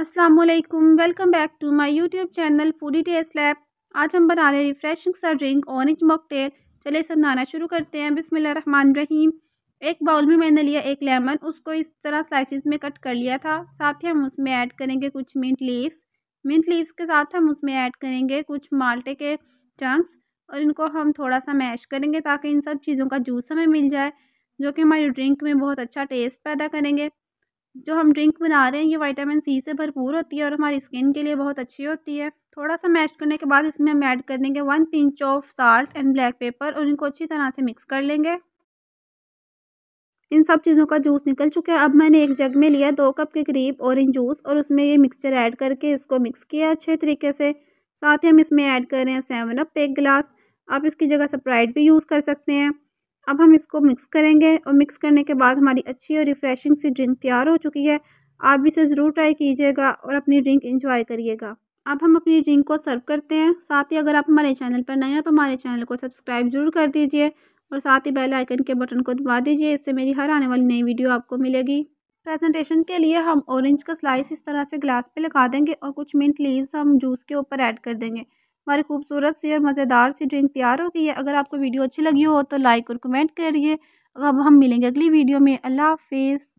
अस्सलाम वालेकुम welcome back to my YouTube channel Foodie Taste Lab आज हम बना रहे रिफ़्रेशिंग सा ड्रिंक ऑरेंज मॉकटेल चलिए इसे बनाना शुरू करते हैं बिसमान रहीम एक बाउल में मैंने लिया एक लेमन उसको इस तरह स्लाइसिस में कट कर लिया था साथ ही हम उसमें ऐड करेंगे कुछ मिंट लीव्स मिंट लीव्स के साथ हम उसमें ऐड करेंगे कुछ माल्टे के चंक्स और इनको हम थोड़ा सा मैश करेंगे ताकि इन सब चीज़ों का जूस हमें मिल जाए जो कि हमारी ड्रिंक में बहुत अच्छा टेस्ट पैदा करेंगे जो हम ड्रिंक बना रहे हैं ये विटामिन सी से भरपूर होती है और हमारी स्किन के लिए बहुत अच्छी होती है थोड़ा सा मैश करने के बाद इसमें हम ऐड कर देंगे one pinch of salt and black pepper और इनको अच्छी तरह से मिक्स कर लेंगे इन सब चीज़ों का जूस निकल चुका है अब मैंने एक जग में लिया दो कप के करीब औरेंज जूस और उसमें ये मिक्सचर ऐड करके इसको मिक्स किया अच्छे तरीके से साथ ही हम इसमें ऐड कर रहे हैं सेवन अप एक गिलास आप इसकी जगह स्प्राइट भी यूज़ कर सकते हैं अब हम इसको मिक्स करेंगे और मिक्स करने के बाद हमारी अच्छी और रिफ़्रेशिंग सी ड्रिंक तैयार हो चुकी है आप भी इसे ज़रूर ट्राई कीजिएगा और अपनी ड्रिंक इंजॉय करिएगा अब हम अपनी ड्रिंक को सर्व करते हैं साथ ही अगर आप हमारे चैनल पर नए हैं तो हमारे चैनल को सब्सक्राइब जरूर कर दीजिए और साथ ही बेल आइकन के बटन को दबा दीजिए इससे मेरी हर आने वाली नई वीडियो आपको मिलेगी प्रेजेंटेशन के लिए हम ऑरेंज का स्लाइस इस तरह से ग्लास पे लगा देंगे और कुछ मिनट लीव्स हम जूस के ऊपर ऐड कर देंगे हमारी खूबसूरत सी और मज़ेदार सी ड्रिंक तैयार हो गई है अगर आपको वीडियो अच्छी लगी हो तो लाइक और कमेंट करिए अब हम मिलेंगे अगली वीडियो में अल्लाह हाफिज़